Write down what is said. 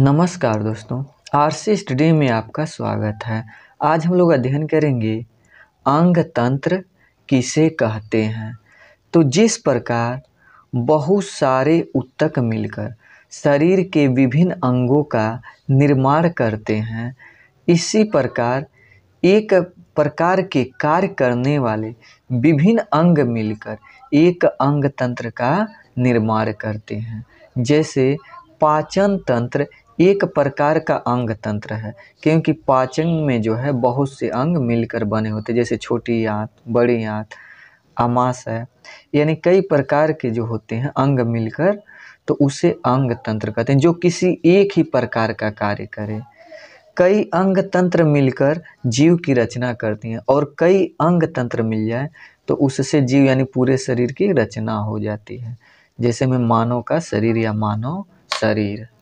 नमस्कार दोस्तों R C study में आपका स्वागत है आज हम लोग अध्ययन करेंगे अंग तंत्र किसे कहते हैं तो जिस प्रकार बहुत सारे उत्तक मिलकर शरीर के विभिन्न अंगों का निर्माण करते हैं इसी प्रकार एक प्रकार के कार्य करने वाले विभिन्न अंग मिलकर एक अंग तंत्र का निर्माण करते हैं जैसे पाचन तंत्र एक प्रकार का अंग तंत्र है क्योंकि पाचन में जो है बहुत से अंग मिलकर बने होते जैसे छोटी आँत बड़ी आँत आमाशय यानी कई प्रकार के जो होते हैं अंग मिलकर तो उसे अंग तंत्र कहते हैं जो किसी एक ही प्रकार का कार्य करे कई अंग तंत्र मिलकर जीव की रचना करती हैं और कई अंग तंत्र मिल जाए तो उससे जीव यानी पूरे शरीर की रचना हो जाती है जैसे में मानव का शरीर या मानव शरीर